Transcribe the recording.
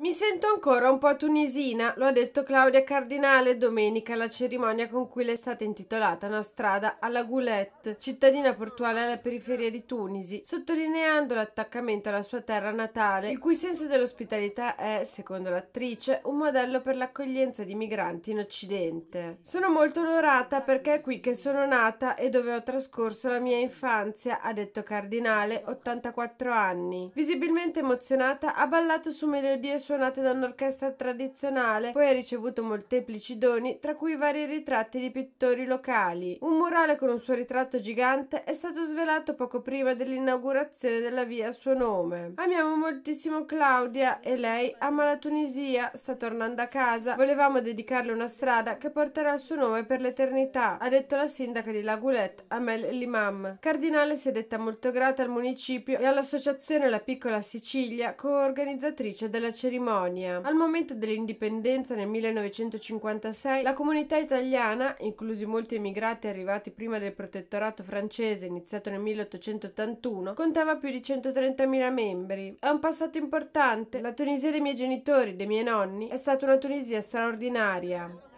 Mi sento ancora un po' tunisina, lo ha detto Claudia Cardinale domenica alla cerimonia con cui le è stata intitolata una strada alla Goulette, cittadina portuale alla periferia di Tunisi, sottolineando l'attaccamento alla sua terra natale, il cui senso dell'ospitalità è, secondo l'attrice, un modello per l'accoglienza di migranti in Occidente. Sono molto onorata perché è qui che sono nata e dove ho trascorso la mia infanzia, ha detto Cardinale, 84 anni. Visibilmente emozionata, ha ballato su melodie suonate da un'orchestra tradizionale, poi ha ricevuto molteplici doni, tra cui vari ritratti di pittori locali. Un murale con un suo ritratto gigante è stato svelato poco prima dell'inaugurazione della via a suo nome. Amiamo moltissimo Claudia e lei ama la Tunisia, sta tornando a casa, volevamo dedicarle una strada che porterà il suo nome per l'eternità, ha detto la sindaca di Lagoulette, Amel Limam. Cardinale si è detta molto grata al municipio e all'associazione La Piccola Sicilia, coorganizzatrice della cerimonia cerimonia. Al momento dell'indipendenza nel 1956, la comunità italiana, inclusi molti emigrati arrivati prima del protettorato francese iniziato nel 1881, contava più di 130.000 membri. È un passato importante. La Tunisia dei miei genitori, dei miei nonni, è stata una Tunisia straordinaria.